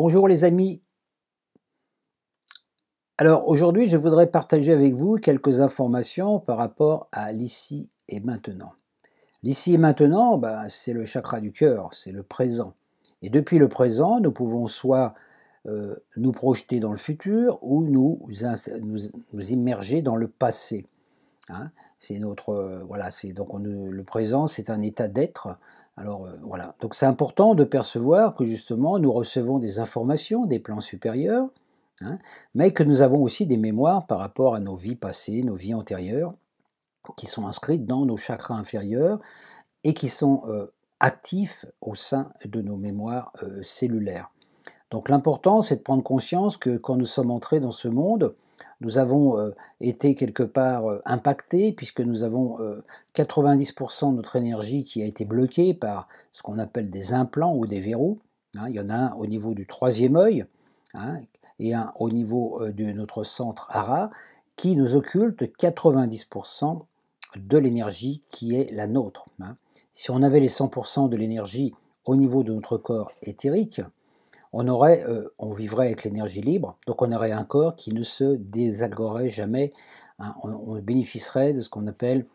Bonjour les amis. Alors aujourd'hui, je voudrais partager avec vous quelques informations par rapport à l'ici et maintenant. L'ici et maintenant, ben, c'est le chakra du cœur, c'est le présent. Et depuis le présent, nous pouvons soit euh, nous projeter dans le futur ou nous, nous, immerger dans le passé. Hein. c'est notre euh, voilà, c'est donc le présent, c'est un état d'être alors euh, voilà, donc c'est important de percevoir que justement nous recevons des informations des plans supérieurs, hein, mais que nous avons aussi des mémoires par rapport à nos vies passées, nos vies antérieures, qui sont inscrites dans nos chakras inférieurs et qui sont euh, actifs au sein de nos mémoires euh, cellulaires. Donc l'important c'est de prendre conscience que quand nous sommes entrés dans ce monde, nous avons euh, été quelque part euh, impactés puisque nous avons 90% euh, de notre énergie qui a été bloquée par ce qu'on appelle des implants ou des verrous. Hein. il y en a un au niveau du troisième œil hein, et un au niveau de notre centre ARA qui nous occulte 90% de l'énergie qui est la nôtre. Hein. Si on avait les 100% de l'énergie au niveau de notre corps éthérique, on, aurait, euh, on vivrait avec l'énergie libre, donc on aurait un corps qui ne se désagréerait jamais. Hein. on, bénéficierait de ce qu'on appelle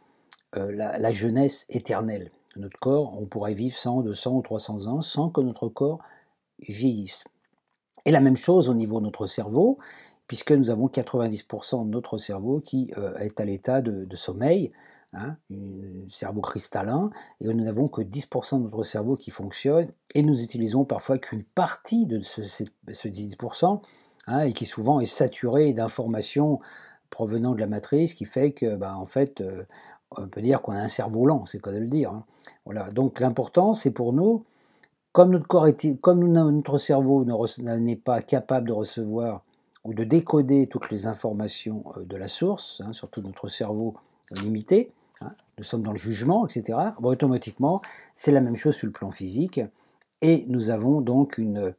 euh, la, jeunesse éternelle. Notre corps, on pourrait vivre 100, 200 ou 300 ans sans que notre corps vieillisse. Et la même chose au niveau de notre cerveau, puisque nous avons 90% de notre cerveau qui euh, est à l'état de sommeil. Hein, un euh, cerveau cristallin, et nous n'avons que 10% de notre cerveau qui fonctionne, et nous utilisons parfois qu'une partie de ce, 10%, hein, et qui souvent est saturé d'informations provenant de la matrice, qui fait que, bah, en fait, euh, on peut dire qu'on a un cerveau lent, c'est quoi de le dire. Hein. Voilà. Donc l'important, c'est pour nous, comme notre, comme notre cerveau n'est pas capable de recevoir ou de décoder toutes les informations euh, de la source, surtout notre cerveau limité, Hein, nous sommes dans le jugement, etc., automatiquement, c'est la même chose sur le plan physique, et nous avons donc euh,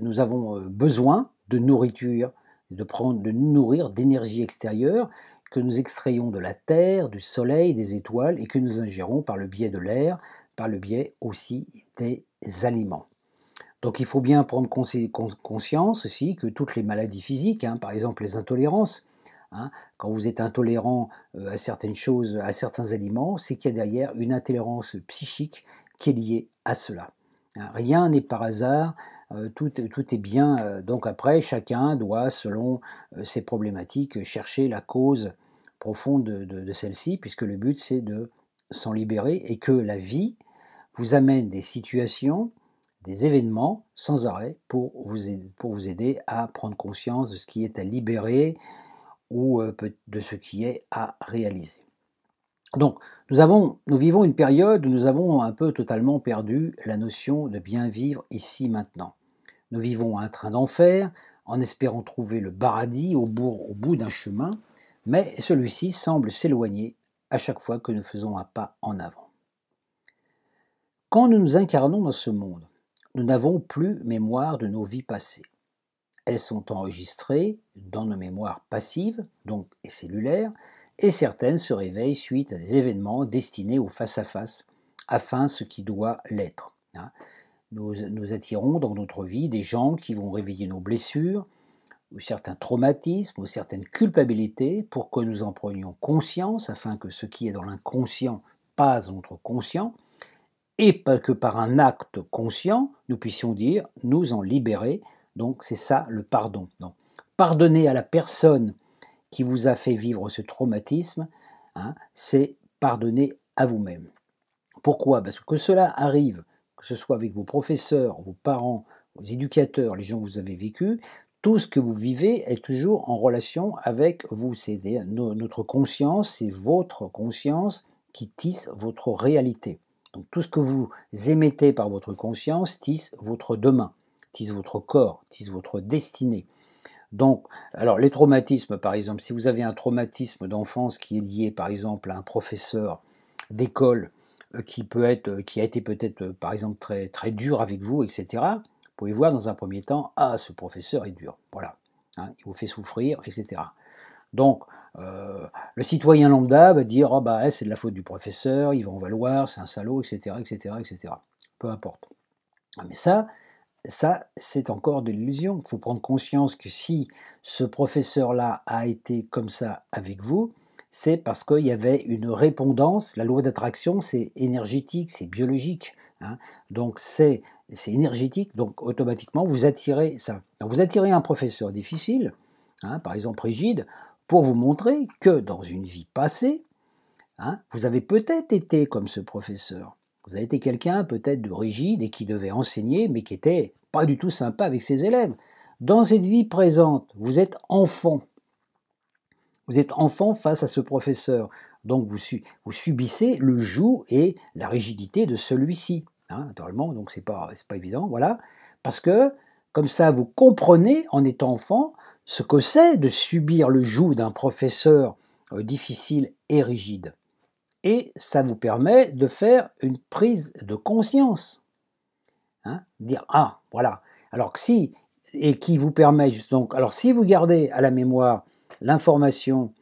nous avons euh, besoin de nourriture, de nourrir d'énergie extérieure que nous extrayons de la terre, du soleil, des étoiles, et que nous ingérons par le biais de l'air, par le biais aussi des aliments. Donc il faut bien prendre conscience aussi que toutes les maladies physiques, hein, par exemple les intolérances, Hein. Quand vous êtes intolérant euh, à certaines choses, à certains aliments, c'est qu'il y a derrière une intolérance psychique qui est liée à cela. Hein. Rien n'est par hasard, euh, tout, est bien. Euh, donc après, chacun doit, selon ses problématiques, chercher la cause profonde de, celle-ci, puisque le but c'est de s'en libérer et que la vie vous amène des situations, des événements sans arrêt pour vous, pour vous aider à prendre conscience de ce qui est à libérer, ou de ce qui est à réaliser. Donc, nous, avons, nous vivons une période où nous avons un peu totalement perdu la notion de bien vivre ici maintenant. Nous vivons un train d'enfer en espérant trouver le paradis au bout d'un chemin, mais celui-ci semble s'éloigner à chaque fois que nous faisons un pas en avant. Quand nous nous incarnons dans ce monde, nous n'avons plus mémoire de nos vies passées. Elles sont enregistrées dans nos mémoires passives, donc et cellulaires, et certaines se réveillent suite à des événements destinés au face-à-face, afin ce qui doit l'être. Hein. Nous, nous attirons dans notre vie des gens qui vont réveiller nos blessures, ou certains traumatismes, ou certaines culpabilités, pour que nous en prenions conscience, afin que ce qui est dans l'inconscient passe dans notre conscient, et que par un acte conscient, nous puissions dire nous en libérer donc c'est ça le pardon. pardonner à la personne qui vous a fait vivre ce traumatisme, hein, c'est pardonner à vous-même. Pourquoi Parce que cela arrive, que ce soit avec vos professeurs, vos parents, vos éducateurs, les gens que vous avez vécu, tout ce que vous vivez est toujours en relation avec vous. C'est notre conscience, c'est votre conscience qui tisse votre réalité. Donc tout ce que vous émettez par votre conscience tisse votre demain tisse votre corps, tisse votre destinée. Donc, alors les traumatismes, par exemple, si vous avez un traumatisme d'enfance qui est lié, par exemple, à un professeur d'école euh, qui peut être, euh, qui a été peut-être, euh, par exemple, très très dur avec vous, etc. Vous pouvez voir dans un premier temps, ah, ce professeur est dur, voilà, hein, il vous fait souffrir, etc. Donc, le citoyen lambda va dire, oh, bah, c'est de la faute du professeur, il va en valoir, c'est un salaud, etc., etc., etc. Peu importe. Ah, mais ça, ça, c'est encore de l'illusion. Il faut prendre conscience que si ce professeur-là a été comme ça avec vous, c'est parce qu'il y avait une répondance. La loi d'attraction, c'est énergétique, c'est biologique. Hein. Donc c'est énergétique, donc automatiquement vous attirez ça. vous attirez un professeur difficile, hein, par exemple rigide, pour vous montrer que dans une vie passée, hein, vous avez peut-être été comme ce professeur. Vous avez été quelqu'un peut-être de rigide et qui devait enseigner, mais qui était pas du tout sympa avec ses élèves. Dans cette vie présente, vous êtes enfant. Vous êtes enfant face à ce professeur. Donc vous, vous subissez le joug et la rigidité de celui-ci. Hein, naturellement, donc c'est pas, pas évident, voilà. Parce que, comme ça, vous comprenez, en étant enfant, ce que c'est de subir le joug d'un professeur euh, difficile et rigide et ça vous permet de faire une prise de conscience. Hein, dire ah voilà. Alors que si et qui vous permet donc alors si vous gardez à la mémoire l'information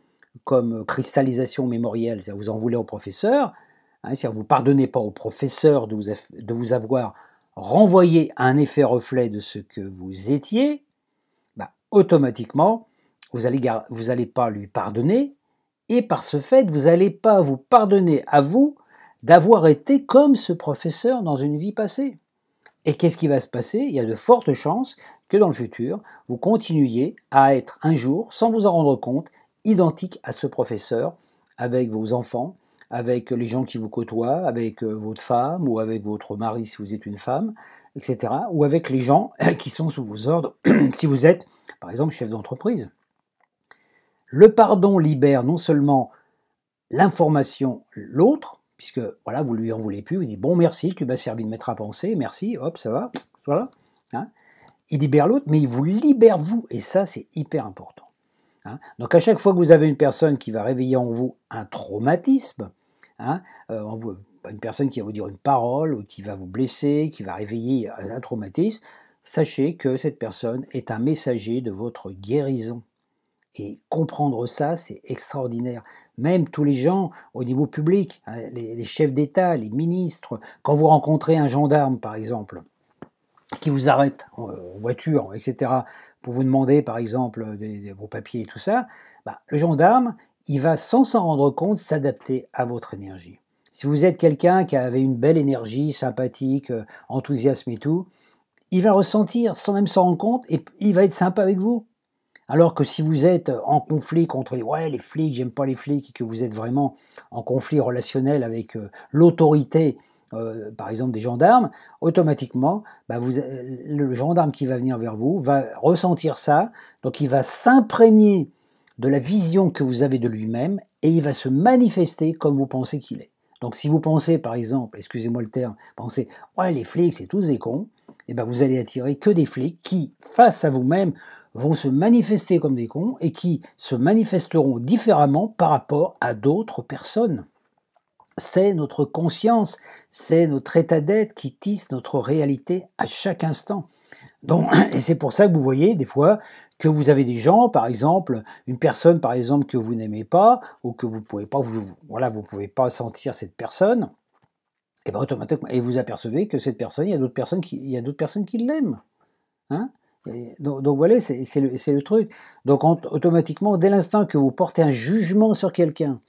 comme cristallisation mémorielle, vous en voulez au professeur, hein, si vous ne pardonnez pas au professeur de vous, de vous avoir renvoyé un effet reflet de ce que vous étiez, bah, automatiquement, vous n'allez vous allez pas lui pardonner, et par ce fait, vous n'allez pas vous pardonner à vous d'avoir été comme ce professeur dans une vie passée. Et qu'est-ce qui va se passer Il y a de fortes chances que dans le futur, vous continuiez à être un jour, sans vous en rendre compte, identique à ce professeur, avec vos enfants, avec les gens qui vous côtoient, avec euh, votre femme ou avec votre mari si vous êtes une femme, etc. Ou avec les gens qui sont sous vos ordres si vous êtes, par exemple, chef d'entreprise. Le pardon libère non seulement l'information, l'autre, puisque voilà, vous lui en voulez plus, vous dites bon merci, tu m'as servi de mettre à penser, merci, hop, ça va, voilà. Hein. il libère l'autre, mais il vous libère vous, et ça c'est hyper important. Hein. Donc à chaque fois que vous avez une personne qui va réveiller en vous un traumatisme, hein, euh, une personne qui va vous dire une parole ou qui va vous blesser, qui va réveiller un traumatisme, sachez que cette personne est un messager de votre guérison. Et comprendre ça, c'est extraordinaire. Même tous les gens au niveau public, hein, les, chefs d'État, les ministres, quand vous rencontrez un gendarme, par exemple, qui vous arrête en voiture, etc., pour vous demander, par exemple, vos papiers et tout ça, bah, le gendarme, il va sans s'en rendre compte s'adapter à votre énergie. Si vous êtes quelqu'un qui avait une belle énergie, sympathique, euh, enthousiasme et tout, il va ressentir sans même s'en rendre compte et il va être sympa avec vous. Alors que si vous êtes en conflit contre les, ouais, les flics, j'aime pas les flics, et que vous êtes vraiment en conflit relationnel avec euh, l'autorité, euh, par exemple des gendarmes, automatiquement, bah, euh, le gendarme qui va venir vers vous va ressentir ça, donc il va s'imprégner de la vision que vous avez de lui-même et il va se manifester comme vous pensez qu'il est. Donc si vous pensez, par exemple, excusez-moi le terme, pensez, ouais, les flics, c'est tous des cons, et eh ben vous allez attirer que des flics qui, face à vous-même, vont se manifester comme des cons et qui se manifesteront différemment par rapport à d'autres personnes. C'est notre conscience, c'est notre état d'être qui tisse notre réalité à chaque instant. Donc, et c'est pour ça que vous voyez des fois que vous avez des gens, par exemple, une personne par exemple que vous n'aimez pas ou que vous pouvez pas, vous, voilà, vous pouvez pas sentir cette personne, et ben, automatiquement, et vous apercevez que cette personne, il y a d'autres personnes qui, il y a d'autres personnes qui l'aiment. Hein donc, voilà, c'est le, truc. Donc automatiquement, dès l'instant que vous portez un jugement sur quelqu'un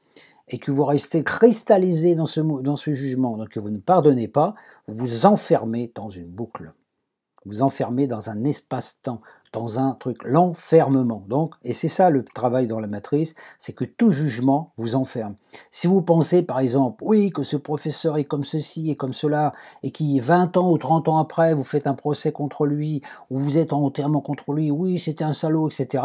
et que vous restez cristallisé dans ce, dans ce jugement, donc que vous ne pardonnez pas, vous enfermez dans une boucle. Vous enfermez dans un espace-temps dans un truc, l'enfermement. Donc, et c'est ça le travail dans la matrice, c'est que tout jugement vous enferme. Si vous pensez par exemple, oui, que ce professeur est comme ceci et comme cela, et qui 20 ans ou 30 ans après, vous faites un procès contre lui, ou vous êtes en contre lui, oui, c'était un salaud, etc.,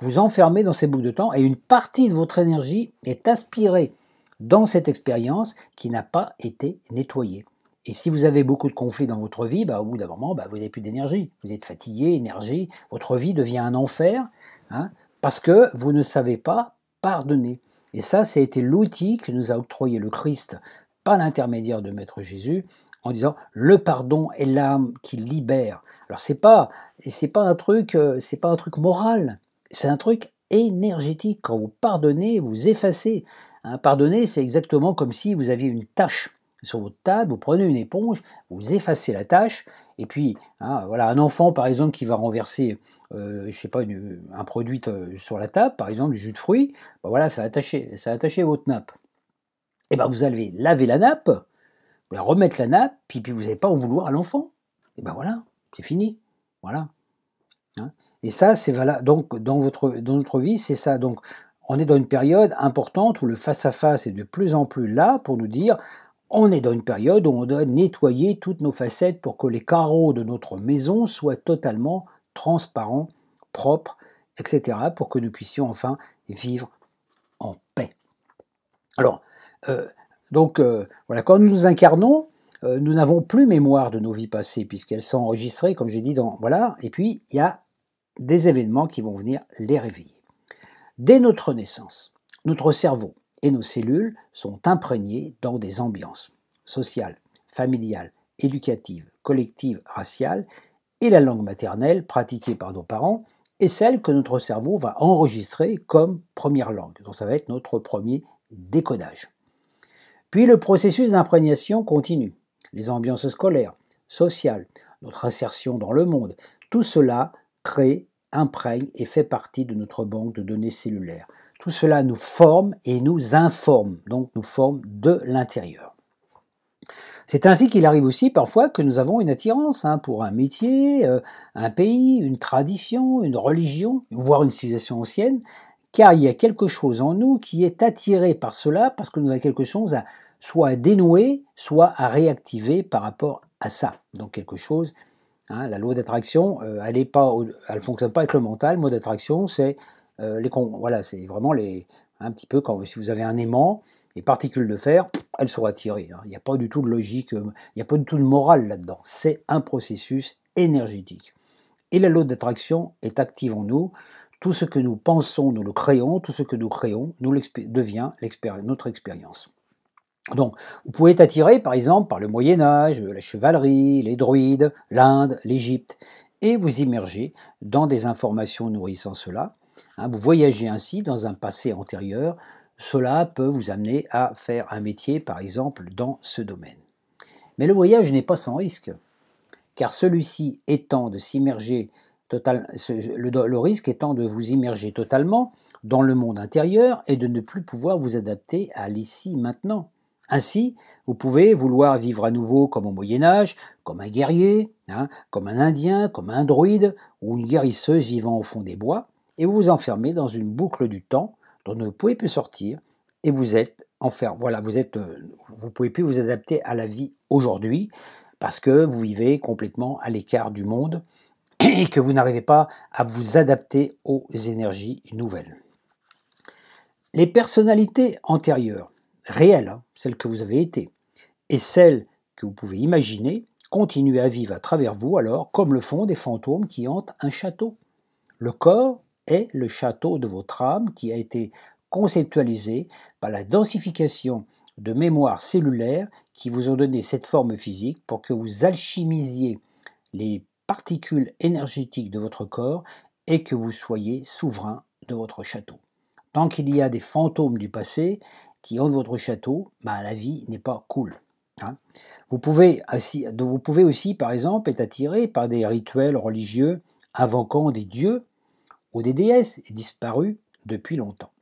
vous enfermez dans ces boucles de temps, et une partie de votre énergie est aspirée dans cette expérience qui n'a pas été nettoyée. Et si vous avez beaucoup de conflits dans votre vie, bah, au bout d'un moment, bah, vous n'avez plus d'énergie. Vous êtes fatigué, énergie. Votre vie devient un enfer hein, parce que vous ne savez pas pardonner. Et ça, ça été l'outil que nous a octroyé le Christ Pas l'intermédiaire de Maître Jésus en disant le pardon est l'âme qui libère. Alors c'est pas c'est pas un truc euh, c'est pas un truc moral, c'est un truc énergétique. Quand vous pardonnez, vous effacez. Hein, pardonner, c'est exactement comme si vous aviez une tache sur votre table, vous prenez une éponge, vous effacez la tache. et puis hein, voilà, un enfant par exemple qui va renverser, euh, je sais pas, une, un produit euh, sur la table, par exemple du jus de fruits, bah, voilà, ça va attacher, ça attacher votre nappe. Et eh ben vous allez laver la nappe, vous remettre la nappe, puis, puis vous n'allez pas en vouloir à l'enfant. Et eh ben voilà, c'est fini, voilà. Hein. et ça, c'est valable. Donc dans votre dans notre vie, c'est ça. Donc on est dans une période importante où le face à face est de plus en plus là pour nous dire on est dans une période où on doit nettoyer toutes nos facettes pour que les carreaux de notre maison soient totalement transparents, propres, etc., pour que nous puissions enfin vivre en paix. Alors, euh, donc, euh, voilà, quand nous nous incarnons, euh, nous n'avons plus mémoire de nos vies passées, puisqu'elles sont enregistrées, comme j'ai dit, dans. Voilà, et puis il y a des événements qui vont venir les réveiller. Dès notre naissance, notre cerveau, et nos cellules sont imprégnées dans des ambiances sociales, familiales, éducatives, collectives, raciales, et la langue maternelle pratiquée par nos parents est celle que notre cerveau va enregistrer comme première langue. Donc ça va être notre premier décodage. Puis le processus d'imprégnation continue. Les ambiances scolaires, sociales, notre insertion dans le monde, tout cela crée, imprègne et fait partie de notre banque de données cellulaires. Tout cela nous forme et nous informe, donc nous forme de l'intérieur. C'est ainsi qu'il arrive aussi parfois que nous avons une attirance hein, pour un métier, euh, un pays, une tradition, une religion, voire une civilisation ancienne, car il y a quelque chose en nous qui est attiré par cela, parce que nous avons quelque chose à soit à dénouer, soit à réactiver par rapport à ça. Donc quelque chose, hein, la loi d'attraction, euh, elle ne fonctionne pas avec le mental, la d'attraction c'est euh, voilà, c'est vraiment les, un petit peu comme si vous avez un aimant, les particules de fer, elles sont attirées. Hein. Il n'y a pas du tout de logique, il n'y a pas du tout de morale là-dedans. C'est un processus énergétique. Et la loi d'attraction est active en nous. Tout ce que nous pensons, nous le créons. Tout ce que nous créons, nous devient notre expérience. Donc, vous pouvez être attiré, par exemple, par le Moyen Âge, la chevalerie, les druides, l'Inde, l'Égypte, et vous immerger dans des informations nourrissant cela. Hein, vous voyagez ainsi dans un passé antérieur, cela peut vous amener à faire un métier, par exemple, dans ce domaine. Mais le voyage n'est pas sans risque, car celui-ci étant de s'immerger le, risque étant de vous immerger totalement dans le monde intérieur et de ne plus pouvoir vous adapter à l'ici maintenant. Ainsi, vous pouvez vouloir vivre à nouveau comme au Moyen Âge, comme un guerrier, hein, comme un Indien, comme un druide ou une guérisseuse vivant au fond des bois, et vous vous enfermez dans une boucle du temps dont vous ne pouvez plus sortir et vous êtes enfermé. Voilà, vous êtes, euh, vous pouvez plus vous adapter à la vie aujourd'hui parce que vous vivez complètement à l'écart du monde et que vous n'arrivez pas à vous adapter aux énergies nouvelles. Les personnalités antérieures, réelles, hein, celles que vous avez été, et celles que vous pouvez imaginer, continuent à vivre à travers vous alors comme le font des fantômes qui hantent un château. Le corps est le château de votre âme qui a été conceptualisé par la densification de mémoires cellulaires qui vous ont donné cette forme physique pour que vous alchimisiez les particules énergétiques de votre corps et que vous soyez souverain de votre château. Tant qu'il y a des fantômes du passé qui hantent votre château, ben, la vie n'est pas cool. Hein. Vous, pouvez, vous pouvez aussi, par exemple, être attiré par des rituels religieux invoquant des dieux des déesses est disparu depuis longtemps.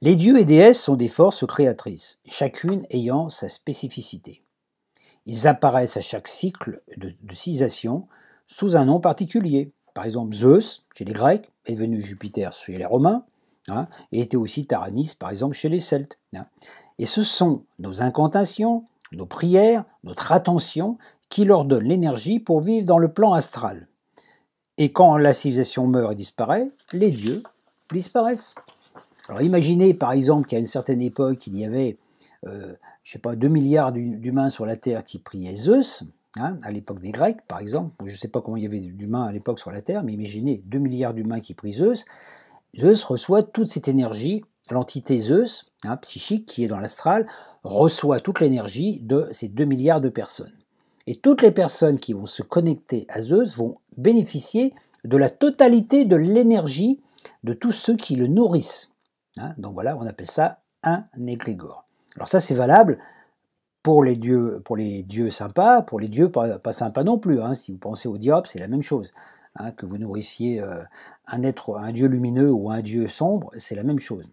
Les dieux et déesses sont des forces créatrices, chacune ayant sa spécificité. Ils apparaissent à chaque cycle de, de cisation sous un nom particulier. Par exemple, Zeus chez les Grecs est devenu Jupiter chez les Romains, hein, et était aussi Taranis par exemple chez les Celtes. Hein. Et ce sont nos incantations, nos prières, notre attention qui leur donnent l'énergie pour vivre dans le plan astral. Et quand la civilisation meurt et disparaît, les dieux disparaissent. Alors imaginez par exemple qu'à une certaine époque, il y avait, euh, je sais pas, 2 milliards d'humains sur la Terre qui priaient Zeus, hein, à l'époque des Grecs par exemple. Je ne sais pas comment il y avait d'humains à l'époque sur la Terre, mais imaginez 2 milliards d'humains qui prient Zeus. Zeus reçoit toute cette énergie, l'entité Zeus, hein, psychique, qui est dans l'astral, reçoit toute l'énergie de ces 2 milliards de personnes. Et toutes les personnes qui vont se connecter à Zeus vont bénéficier de la totalité de l'énergie de tous ceux qui le nourrissent. Hein. donc voilà, on appelle ça un égrégore. Alors ça, c'est valable pour les dieux, pour les dieux sympas, pour les dieux pas, sympas non plus. Hein. Si vous pensez au diable, c'est la même chose. Hein, que vous nourrissiez euh, un être, un dieu lumineux ou un dieu sombre, c'est la même chose.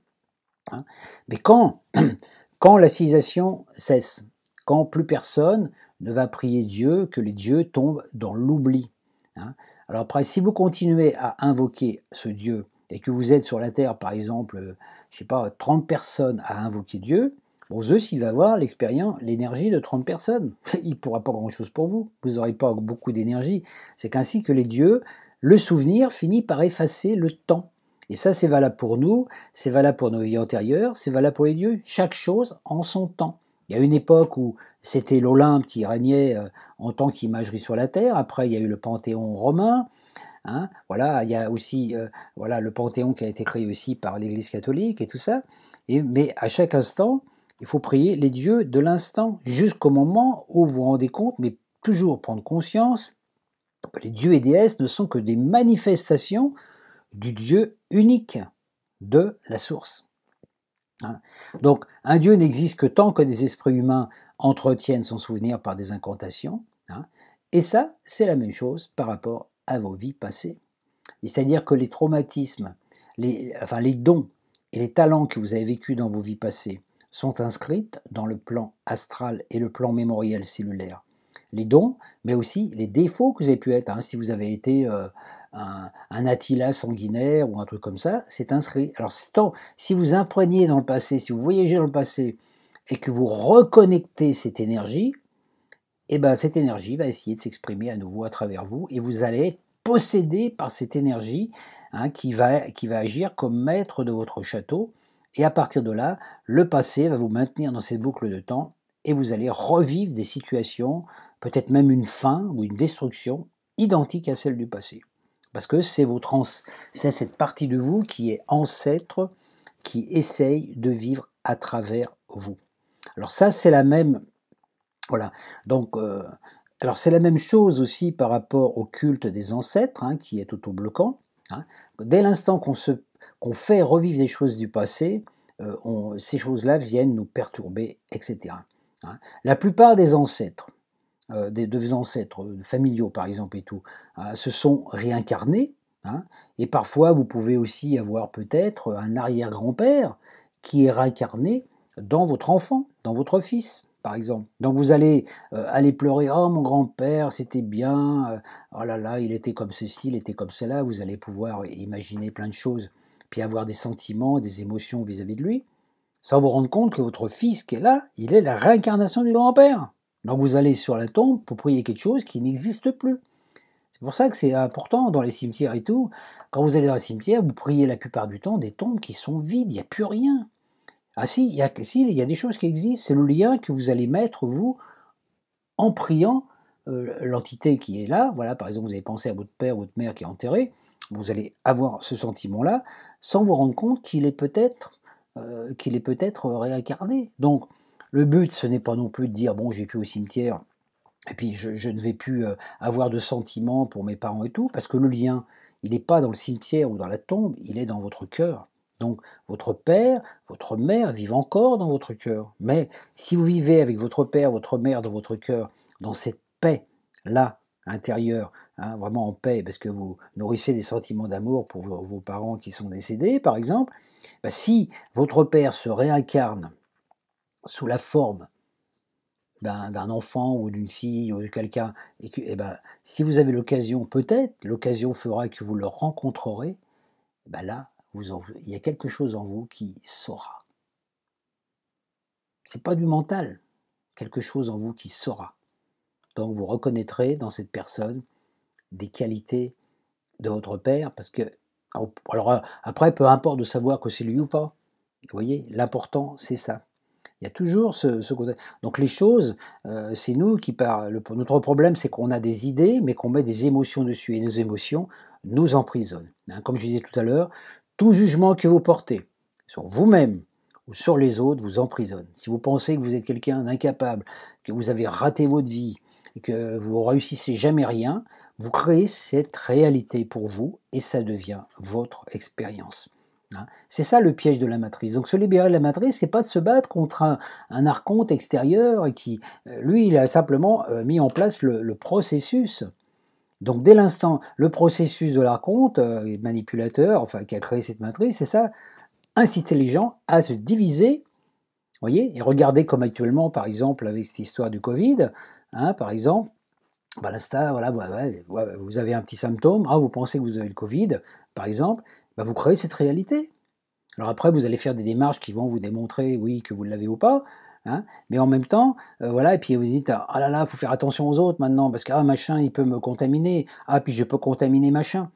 Mais quand, quand la civilisation cesse, quand plus personne ne va prier Dieu que les dieux tombent dans l'oubli. Hein. Alors après, si vous continuez à invoquer ce Dieu et que vous êtes sur la terre, par exemple, je sais pas, 30 personnes à invoquer Dieu, bon, Zeus, il va avoir l'expérience, l'énergie de 30 personnes. Il pourra pas grand-chose pour vous. Vous n'aurez pas beaucoup d'énergie. C'est qu'ainsi que les dieux, le souvenir finit par effacer le temps. Et ça, c'est valable pour nous, c'est valable pour nos vies antérieures, c'est valable pour les dieux. Chaque chose en son temps. Il y a une époque où c'était l'Olympe qui régnait euh, en tant qu'imagerie sur la terre. Après, il y a eu le Panthéon romain. Hein. voilà, il y a aussi euh, voilà, le Panthéon qui a été créé aussi par l'Église catholique et tout ça. Et, mais à chaque instant, il faut prier les dieux de l'instant, jusqu'au moment où vous vous rendez compte, mais toujours prendre conscience que les dieux et déesses ne sont que des manifestations du Dieu unique de la source. Hein. Donc un Dieu n'existe que tant que des esprits humains entretiennent son souvenir par des incantations. Hein. Et ça, c'est la même chose par rapport à vos vies passées. C'est-à-dire que les traumatismes, les, enfin les dons et les talents que vous avez vécus dans vos vies passées sont inscrits dans le plan astral et le plan mémoriel cellulaire. Les dons, mais aussi les défauts que vous avez pu être. Hein, si vous avez été euh, un, Attila sanguinaire ou un truc comme ça, c'est inscrit. Alors si vous imprégnez dans le passé, si vous voyagez dans le passé et que vous reconnectez cette énergie, eh ben, cette énergie va essayer de s'exprimer à nouveau à travers vous et vous allez être possédé par cette énergie hein, qui, va, qui va agir comme maître de votre château. Et à partir de là, le passé va vous maintenir dans cette boucle de temps et vous allez revivre des situations, peut-être même une fin ou une destruction identique à celle du passé. Parce que c'est c'est cette partie de vous qui est ancêtre, qui essaye de vivre à travers vous. Alors ça, c'est la même. Voilà. Donc, euh, alors c'est la même chose aussi par rapport au culte des ancêtres, hein, qui est auto Hein. Dès l'instant qu'on se fait revivre des choses du passé, euh, ces choses-là viennent nous perturber, etc. Hein. La plupart des ancêtres, euh, des de, vos ancêtres euh, familiaux, par exemple, et tout, euh, se sont réincarnés. Hein, et parfois, vous pouvez aussi avoir peut-être un arrière-grand-père qui est réincarné dans votre enfant, dans votre fils par exemple. Donc vous allez aller pleurer Oh, mon grand-père, c'était bien, oh là là, il était comme ceci, il était comme cela. Vous allez pouvoir imaginer plein de choses, puis avoir des sentiments, des émotions vis-à-vis -vis de lui, sans vous rendre compte que votre fils qui est là, il est la réincarnation du grand-père. Donc vous allez sur la tombe pour prier quelque chose qui n'existe plus. C'est pour ça que c'est important dans les cimetières et tout. Quand vous allez dans un cimetière, vous priez la plupart du temps des tombes qui sont vides, il n'y a plus rien. Ah si, il y a, il y a des choses qui existent. C'est le lien que vous allez mettre, vous, en priant euh, l'entité qui est là. Voilà, par exemple, vous avez pensé à votre père, ou votre mère qui est enterré. Vous allez avoir ce sentiment-là sans vous rendre compte qu'il est peut-être euh, qu'il est peut-être réincarné. Donc, le but, ce n'est pas non plus de dire, bon, j'ai pu au cimetière, et puis je, ne vais plus euh, avoir de sentiments pour mes parents et tout, parce que le lien, il n'est pas dans le cimetière ou dans la tombe, il est dans votre cœur. Donc votre père, votre mère vivent encore dans votre cœur. Mais si vous vivez avec votre père, votre mère dans votre cœur, dans cette paix-là, intérieure, hein, vraiment en paix, parce que vous nourrissez des sentiments d'amour pour vos, parents qui sont décédés, par exemple, bah, si votre père se réincarne sous la forme d'un enfant ou d'une fille ou de quelqu'un, et que, eh ben, si vous avez l'occasion, peut-être, l'occasion fera que vous le rencontrerez, eh ben là, vous en, il y a quelque chose en vous qui saura. C'est pas du mental, quelque chose en vous qui saura. Donc vous reconnaîtrez dans cette personne des qualités de votre père, parce que, alors après, peu importe de savoir que c'est lui ou pas, vous voyez, l'important c'est ça. Il y a toujours ce, côté. Donc les choses, euh, c'est nous qui par notre problème, c'est qu'on a des idées, mais qu'on met des émotions dessus, et nos émotions nous emprisonnent. Hein. comme je disais tout à l'heure, tout jugement que vous portez sur vous-même ou sur les autres vous emprisonne. Si vous pensez que vous êtes quelqu'un d'incapable, que vous avez raté votre vie, que vous réussissez jamais rien, vous créez cette réalité pour vous et ça devient votre expérience. Hein. C'est ça le piège de la matrice. Donc se libérer de la matrice, c'est pas de se battre contre un, archonte extérieur qui, euh, lui, il a simplement euh, mis en place le, processus. Donc dès l'instant, le processus de l'archonte, euh, manipulateur, enfin qui a créé cette matrice, c'est ça, inciter les gens à se diviser, voyez, et regardez comme actuellement, par exemple, avec cette histoire du Covid, hein, par exemple, bah, vous avez un petit symptôme, ah, vous pensez que vous avez le Covid, par exemple, bah vous créez cette réalité. Alors après, vous allez faire des démarches qui vont vous démontrer, oui, que vous l'avez ou pas, hein, mais en même temps, euh, voilà, et puis vous dites, ah là là, il faut faire attention aux autres maintenant, parce que ah, machin, il peut me contaminer, ah, puis je peux contaminer machin.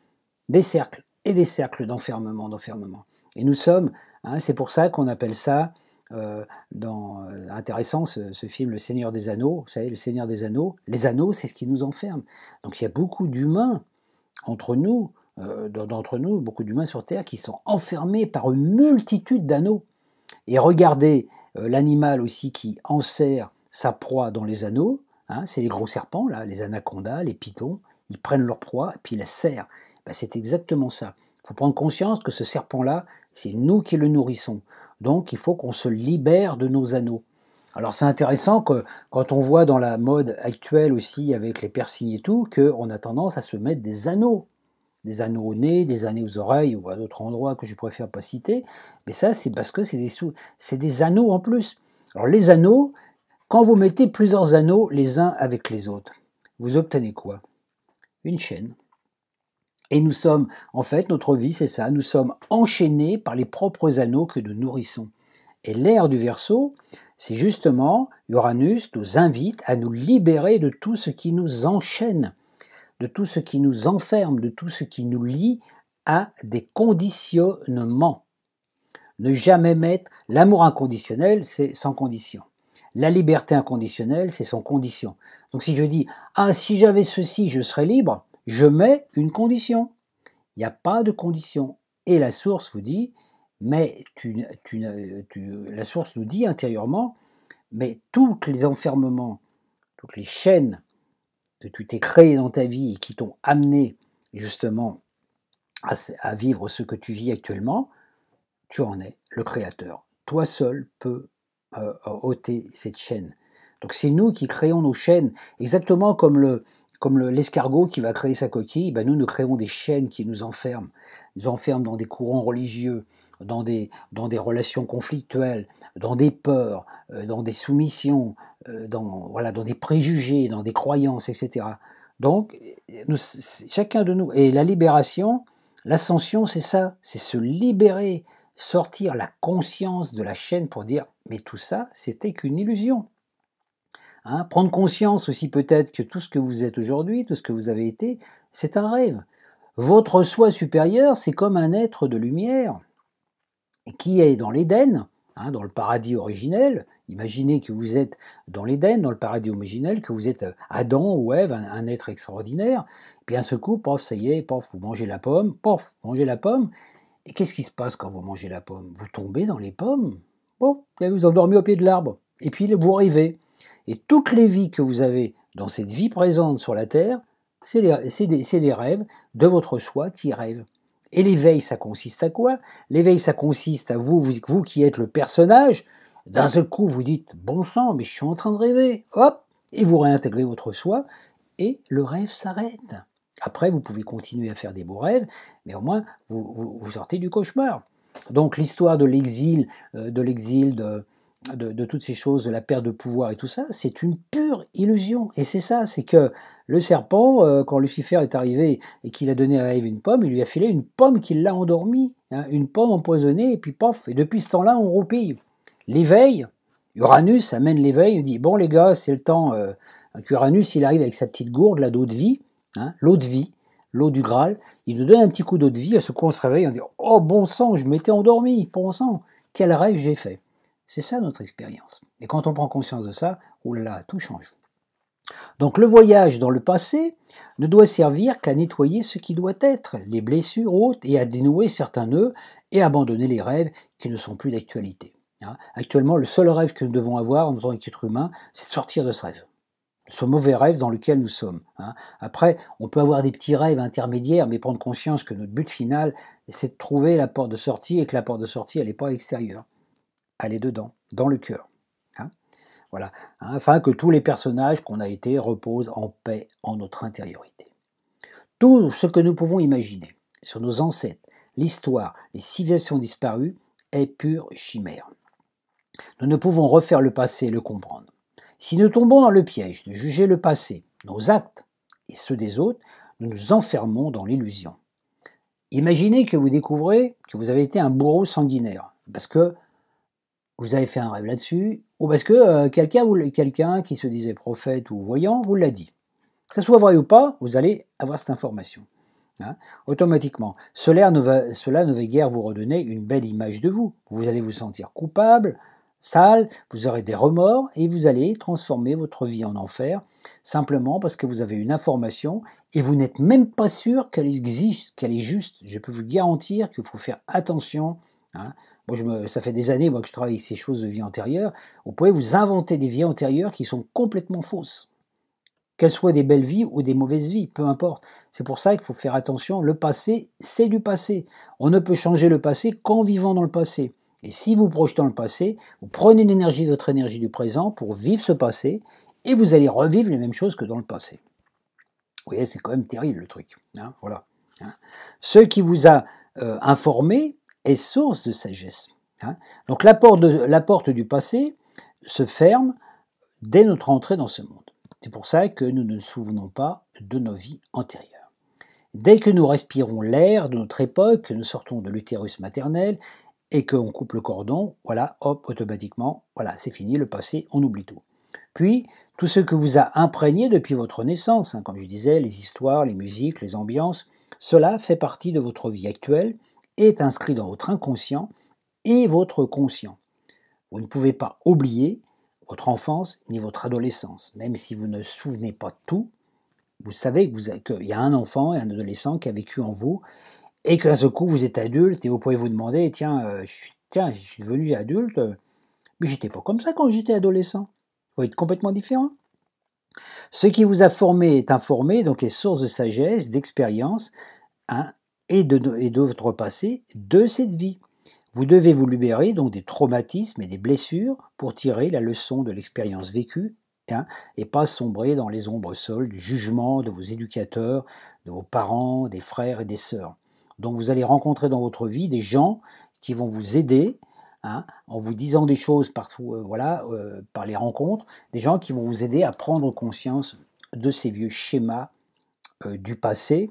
Des cercles, et des cercles d'enfermement, d'enfermement. Et nous sommes, hein, c'est pour ça qu'on appelle ça, euh, dans, euh, intéressant ce, ce, film, Le Seigneur des Anneaux, vous savez, Le Seigneur des Anneaux, les anneaux, c'est ce qui nous enferme. Donc il y a beaucoup d'humains entre nous, euh, d'entre nous, beaucoup d'humains sur Terre, qui sont enfermés par une multitude d'anneaux. Et regardez euh, l'animal aussi qui enserre sa proie dans les anneaux, hein, c'est les gros serpents, là, les anacondas, les pitons, ils prennent leur proie et puis ils la serrent. Ben, c'est exactement ça. Il faut prendre conscience que ce serpent-là, c'est nous qui le nourrissons. Donc il faut qu'on se libère de nos anneaux. Alors c'est intéressant que quand on voit dans la mode actuelle aussi avec les persignes et tout, qu'on a tendance à se mettre des anneaux des anneaux au nez, des anneaux aux oreilles ou à d'autres endroits que je préfère pas citer. Mais ça, c'est parce que c'est des, sous, des anneaux en plus. Alors les anneaux, quand vous mettez plusieurs anneaux les uns avec les autres, vous obtenez quoi Une chaîne. Et nous sommes, en fait, notre vie, c'est ça, nous sommes enchaînés par les propres anneaux que nous nourrissons. Et l'ère du verso, c'est justement, Uranus nous invite à nous libérer de tout ce qui nous enchaîne de tout ce qui nous enferme, de tout ce qui nous lie à des conditionnements. Ne jamais mettre l'amour inconditionnel, c'est sans condition. La liberté inconditionnelle, c'est sans condition. Donc si je dis ah si j'avais ceci, je serais libre, je mets une condition. Il n'y a pas de condition. Et la source vous dit mais la source nous dit intérieurement mais tous les enfermements, toutes les chaînes que tu t'es créé dans ta vie et qui t'ont amené justement à, vivre ce que tu vis actuellement, tu en es le créateur. Toi seul peux euh, euh, ôter cette chaîne. Donc c'est nous qui créons nos chaînes, exactement comme le, comme l'escargot qui va créer sa coquille, ben nous, nous créons des chaînes qui nous enferment, nous enferment dans des courants religieux, dans des, dans des relations conflictuelles, dans des peurs, euh, dans des soumissions, euh, dans, voilà, dans des préjugés, dans des croyances, etc. Donc, chacun de nous, et la libération, l'ascension, c'est ça, c'est se libérer, sortir la conscience de la chaîne pour dire, mais tout ça, c'était qu'une illusion. Hein, prendre conscience aussi peut-être que tout ce que vous êtes aujourd'hui, tout ce que vous avez été, c'est un rêve. Votre soi supérieur, c'est comme un être de lumière qui est dans l'Éden, hein, dans le paradis originel. Imaginez que vous êtes dans l'Éden, dans le paradis originel, que vous êtes euh, Adam ou Ève, un, être extraordinaire. puis à ce coup, pof, ça y est, pof, vous mangez la pomme, pof, vous mangez la pomme. Et qu'est-ce qui se passe quand vous mangez la pomme Vous tombez dans les pommes. Bon, vous vous endormez au pied de l'arbre. Et puis vous rêvez. Et toutes les vies que vous avez dans cette vie présente sur la Terre, c'est des, rêves de votre soi qui rêve. Et l'éveil, ça consiste à quoi L'éveil, ça consiste à vous, vous, qui êtes le personnage. D'un seul coup, vous dites Bon sang, mais je suis en train de rêver. Hop Et vous réintégrez votre soi et le rêve s'arrête. Après, vous pouvez continuer à faire des beaux rêves, mais au moins, vous, sortez du cauchemar. Donc l'histoire de l'exil, euh, de l'exil de, de, toutes ces choses, de la perte de pouvoir et tout ça, c'est une pure illusion. Et c'est ça, c'est que le serpent, euh, quand Lucifer est arrivé et qu'il a donné à Eve une pomme, il lui a filé une pomme qui l'a endormie, hein, une pomme empoisonnée, et puis pof, et depuis ce temps-là, on roupille. L'éveil, Uranus amène l'éveil, il dit, bon les gars, c'est le temps euh, qu'Uranus, il arrive avec sa petite gourde, là, d'eau de vie, hein, l'eau de vie, l'eau du Graal, il nous donne un petit coup d'eau de vie, à ce on se réveille, on dit, oh bon sang, je m'étais endormi, bon sang, quel rêve j'ai fait. C'est ça notre expérience. Et quand on prend conscience de ça, là, tout change. Donc le voyage dans le passé ne doit servir qu'à nettoyer ce qui doit être, les blessures hautes, et à dénouer certains nœuds et abandonner les rêves qui ne sont plus d'actualité. Hein, actuellement, le seul rêve que nous devons avoir en tant qu'être humain, c'est de sortir de ce rêve, ce mauvais rêve dans lequel nous sommes. Hein. Après, on peut avoir des petits rêves intermédiaires, mais prendre conscience que notre but final, c'est de trouver la porte de sortie et que la porte de sortie, elle n'est pas extérieure aller dedans, dans le cœur. Hein. voilà, hein, afin que tous les personnages qu'on a été reposent en paix en notre intériorité. Tout ce que nous pouvons imaginer sur nos ancêtres, l'histoire, les civilisations disparues, est pure chimère. Nous ne pouvons refaire le passé et le comprendre. Si nous tombons dans le piège de juger le passé, nos actes et ceux des autres, nous nous enfermons dans l'illusion. Imaginez que vous découvrez que vous avez été un bourreau sanguinaire, parce que vous avez fait un rêve là-dessus, ou parce que euh, quelqu'un qui se disait prophète ou voyant vous l'a dit. Que ce soit vrai ou pas, vous allez avoir cette information. Hein. automatiquement. Cela cela ne va guère vous redonner une belle image de vous. Vous allez vous sentir coupable, sale, vous aurez des remords et vous allez transformer votre vie en enfer simplement parce que vous avez une information et vous n'êtes même pas sûr qu'elle existe, qu'elle est juste. Je peux vous garantir qu'il faut faire attention Hein. ça fait des années moi, que je travaille ces choses de vie antérieure. Vous pouvez vous inventer des vies antérieures qui sont complètement fausses. Qu'elles soient des belles vies ou des mauvaises vies, peu importe. C'est pour ça qu'il faut faire attention. Le passé, c'est du passé. On ne peut changer le passé qu'en vivant dans le passé. Et si vous projetez dans le passé, vous prenez l'énergie de votre énergie du présent pour vivre ce passé et vous allez revivre les mêmes choses que dans le passé. Vous voyez, c'est quand même terrible le truc. Hein, voilà. Hein. Ce qui vous a euh, informé est source de sagesse. Hein. Donc la porte, du passé se ferme dès notre entrée dans ce monde. C'est pour ça que nous ne nous souvenons pas de nos vies antérieures. Dès que nous respirons l'air de notre époque, que nous sortons de l'utérus maternel et qu'on coupe le cordon, voilà, hop, automatiquement, voilà, c'est fini, le passé, on oublie tout. Puis, tout ce que vous a imprégné depuis votre naissance, hein, comme je disais, les histoires, les musiques, les ambiances, cela fait partie de votre vie actuelle est inscrit dans votre inconscient et votre conscient. Vous ne pouvez pas oublier votre enfance ni votre adolescence. Même si vous ne souvenez pas tout, vous savez qu'il y a un enfant et un adolescent qui a vécu en vous et qu'à ce coup, vous êtes adulte et vous pouvez vous demander, euh, tiens, je, suis, tiens, devenu adulte, euh, mais j'étais pas comme ça quand j'étais adolescent. Vous êtes complètement différent. Ce qui vous a formé est informé, donc est source de sagesse, d'expérience, hein, et de, votre passé de cette vie. Vous devez vous libérer donc des traumatismes et des blessures pour tirer la leçon de l'expérience vécue hein, et pas sombrer dans les ombres sols du jugement de vos éducateurs, de vos parents, des frères et des sœurs. Donc vous allez rencontrer dans votre vie des gens qui vont vous aider hein, en vous disant des choses par, euh, voilà, euh, par les rencontres, des gens qui vont vous aider à prendre conscience de ces vieux schémas euh, du passé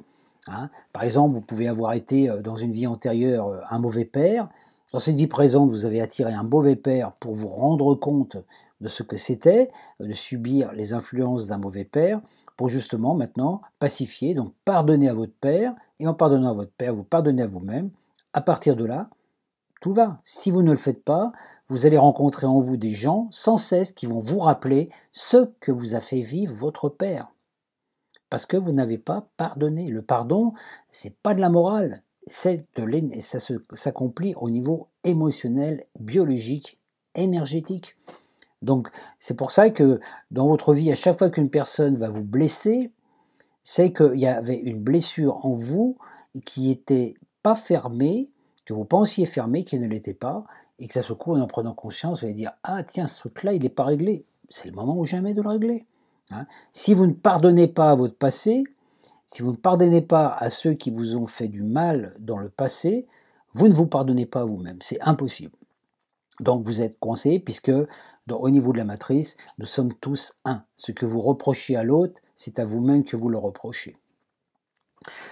Hein. Par exemple, vous pouvez avoir été euh, dans une vie antérieure euh, un mauvais père. Dans cette vie présente, vous avez attiré un mauvais père pour vous rendre compte de ce que c'était, euh, de subir les influences d'un mauvais père, pour justement maintenant pacifier, donc pardonner à votre père, et en pardonnant à votre père, vous pardonnez à vous-même. À partir de là, tout va. Si vous ne le faites pas, vous allez rencontrer en vous des gens sans cesse qui vont vous rappeler ce que vous a fait vivre votre père parce que vous n'avez pas pardonné. Le pardon, c'est pas de la morale, c'est de ça s'accomplit au niveau émotionnel, biologique, énergétique. Donc c'est pour ça que dans votre vie, à chaque fois qu'une personne va vous blesser, c'est qu'il y avait une blessure en vous qui n'était pas fermée, que vous pensiez fermée, qui ne l'était pas, et que ça se coup, en en prenant conscience, vous allez dire Ah tiens, ce truc-là, il n'est pas réglé. C'est le moment ou jamais de le régler. Hein. si vous ne pardonnez pas à votre passé, si vous ne pardonnez pas à ceux qui vous ont fait du mal dans le passé, vous ne vous pardonnez pas à vous-même. C'est impossible. Donc vous êtes coincé puisque au niveau de la matrice, nous sommes tous un. Ce que vous reprochez à l'autre, c'est à vous-même que vous le reprochez.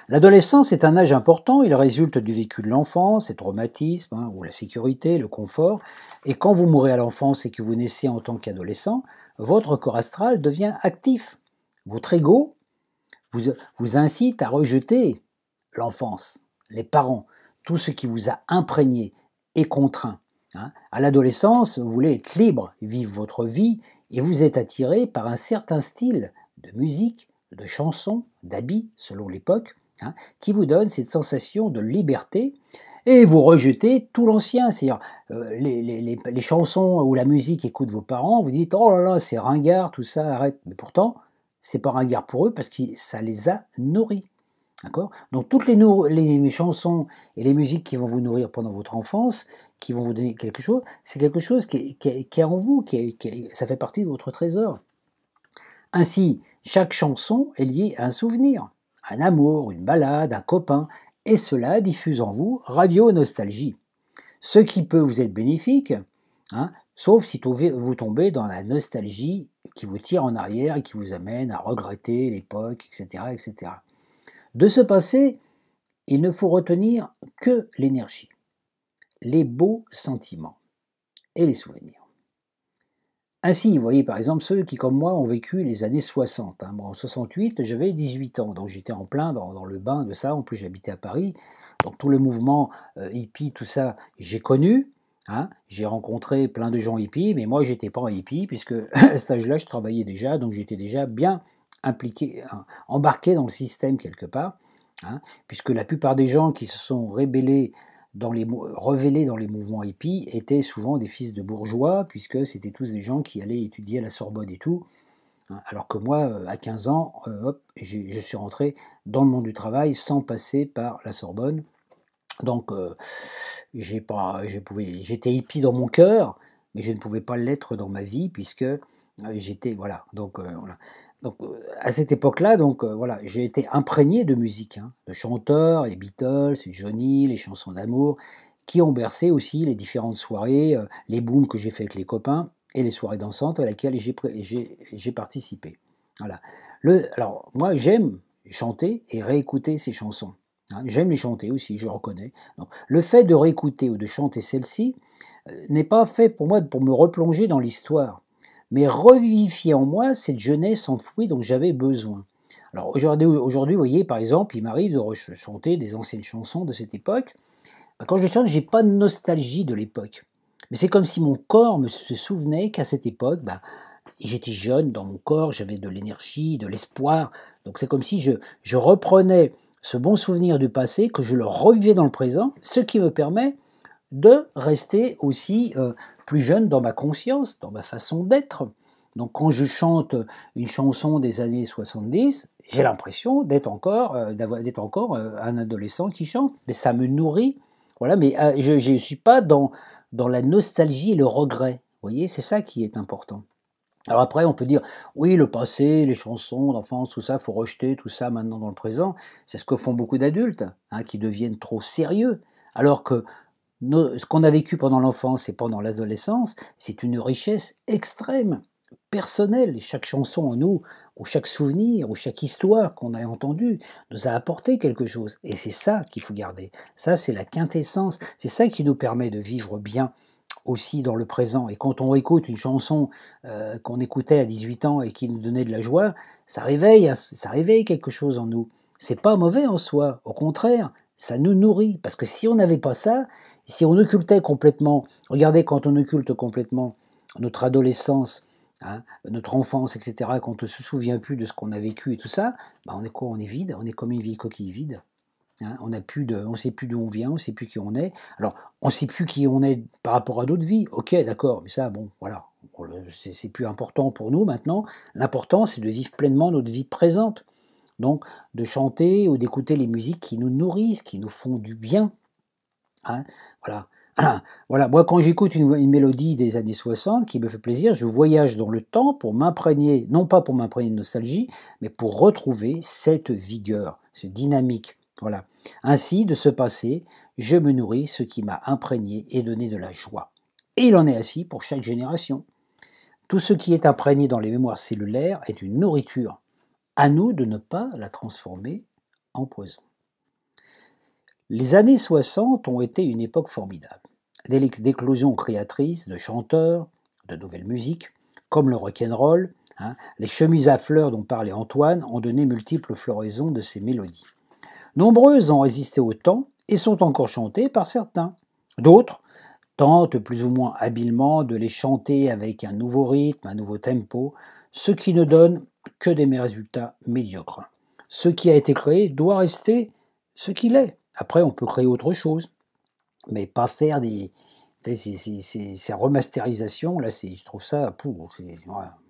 L'adolescence est un âge important, il résulte du vécu de l'enfance, des traumatismes, hein, ou la sécurité, le confort, et quand vous mourrez à l'enfance et que vous naissez en tant qu'adolescent, votre corps astral devient actif. Votre ego vous, vous incite à rejeter l'enfance, les parents, tout ce qui vous a imprégné et contraint. Hein. À l'adolescence, vous voulez être libre, vivre votre vie, et vous êtes attiré par un certain style de musique, de chansons, d'habits, selon l'époque, Hein, qui vous donne cette sensation de liberté et vous rejetez tout l'ancien, c'est-à-dire euh, les, chansons ou la musique écoutent vos parents, vous dites oh là là c'est ringard, tout ça, arrête. Mais pourtant c'est pas ringard pour eux parce que ça les a nourris. D'accord Donc toutes les, les, chansons et les musiques qui vont vous nourrir pendant votre enfance, qui vont vous donner quelque chose, c'est quelque chose qui, est en vous, qui, ça fait partie de votre trésor. Ainsi, chaque chanson est liée à un souvenir un amour, une balade, un copain, et cela diffuse en vous radio nostalgie. Ce qui peut vous être bénéfique, hein, sauf si vous tombez dans la nostalgie qui vous tire en arrière et qui vous amène à regretter l'époque, etc., etc. De ce passé, il ne faut retenir que l'énergie, les beaux sentiments et les souvenirs. Ainsi, vous voyez par exemple ceux qui, comme moi, ont vécu les années 60. Moi, hein. en 68, j'avais 18 ans, donc j'étais en plein dans, le bain de ça. En plus, j'habitais à Paris, donc tout le mouvement euh, hippie, tout ça, j'ai connu. Hein. J'ai rencontré plein de gens hippies, mais moi, j'étais pas en hippie, puisque à cet âge-là, je travaillais déjà, donc j'étais déjà bien impliqué, hein, embarqué dans le système quelque part, hein. puisque la plupart des gens qui se sont rébellés dans les, révélés dans les mouvements hippies étaient souvent des fils de bourgeois, puisque c'était tous des gens qui allaient étudier à la Sorbonne et tout. Hein. Alors que moi, euh, à 15 ans, euh, hop, je suis rentré dans le monde du travail sans passer par la Sorbonne. Donc, euh, j'ai pas, j'étais hippie dans mon cœur, mais je ne pouvais pas l'être dans ma vie, puisque ah j'étais voilà donc euh, donc euh, à cette époque-là donc euh, voilà j'ai été imprégné de musique hein, de chanteurs les Beatles Johnny les chansons d'amour qui ont bercé aussi les différentes soirées les booms que j'ai fait avec les copains et les soirées dansantes à laquelle j'ai participé voilà le alors moi j'aime chanter et réécouter ces chansons hein. j'aime les chanter aussi je reconnais donc le fait de réécouter ou de chanter celle-ci n'est pas fait pour moi pour me replonger dans l'histoire mais revivifier en moi cette jeunesse enfouie dont j'avais besoin. Alors aujourd'hui, vous voyez, par exemple, il m'arrive de chanter des anciennes chansons de cette époque. Bah, quand je chante, j'ai pas de nostalgie de l'époque. Mais c'est comme si mon corps me se souvenait qu'à cette époque, bah, j'étais jeune dans mon corps, j'avais de l'énergie, de l'espoir. Donc c'est comme si je, je reprenais ce bon souvenir du passé, que je le revivais dans le présent, ce qui me permet de rester aussi euh, plus jeune dans ma conscience, dans ma façon d'être. Donc quand je chante une chanson des années 70, j'ai l'impression d'être encore, euh, d'avoir d'être encore euh, un adolescent qui chante. Mais ça me nourrit. Voilà, mais euh, je ne suis pas dans, dans la nostalgie et le regret. voyez, c'est ça qui est important. Alors après, on peut dire, oui, le passé, les chansons d'enfance, tout ça, faut rejeter tout ça maintenant dans le présent. C'est ce que font beaucoup d'adultes, hein, qui deviennent trop sérieux. Alors que ce qu'on a vécu pendant l'enfance et pendant l'adolescence, c'est une richesse extrême, personnelle. Chaque chanson en nous, ou chaque souvenir, ou chaque histoire qu'on a entendue, nous a apporté quelque chose. Et c'est ça qu'il faut garder. Ça, c'est la quintessence. C'est ça qui nous permet de vivre bien aussi dans le présent. Et quand on écoute une chanson euh, qu'on écoutait à 18 ans et qui nous donnait de la joie, ça réveille, ça réveille quelque chose en nous. C'est pas mauvais en soi, au contraire, ça nous nourrit. Parce que si on n'avait pas ça, si on occultait complètement, regardez quand on occulte complètement notre adolescence, hein, notre enfance, etc., quand on ne se souvient plus de ce qu'on a vécu et tout ça, bah, on est quoi On est vide, on est comme une vieille coquille vide. Hein, on ne sait plus d'où on vient, on ne sait plus qui on est. Alors, on ne sait plus qui on est par rapport à d'autres vies. Ok, d'accord, mais ça, bon, voilà, c'est plus important pour nous maintenant. L'important, c'est de vivre pleinement notre vie présente. Donc, de chanter ou d'écouter les musiques qui nous nourrissent, qui nous font du bien. Hein. voilà. Ah, voilà, moi quand j'écoute une, mélodie des années 60 qui me fait plaisir, je voyage dans le temps pour m'imprégner, non pas pour m'imprégner de nostalgie, mais pour retrouver cette vigueur, ce dynamique. Voilà. Ainsi, de ce passé, je me nourris ce qui m'a imprégné et donné de la joie. Et il en est ainsi pour chaque génération. Tout ce qui est imprégné dans les mémoires cellulaires est une nourriture à nous de ne pas la transformer en poison. Les années 60 ont été une époque formidable, d'éclosions créatrices de chanteurs, de nouvelles musiques, comme le rock'n'roll. Hein, les chemises à fleurs dont parlait Antoine ont donné multiples floraisons de ces mélodies. Nombreuses ont résisté au temps et sont encore chantées par certains. D'autres tentent plus ou moins habilement de les chanter avec un nouveau rythme, un nouveau tempo, ce qui ne donne que des résultats médiocres. Ce qui a été créé doit rester ce qu'il est. Après, on peut créer autre chose, mais pas faire des, ces remasterisations, là, je trouve ça, c'est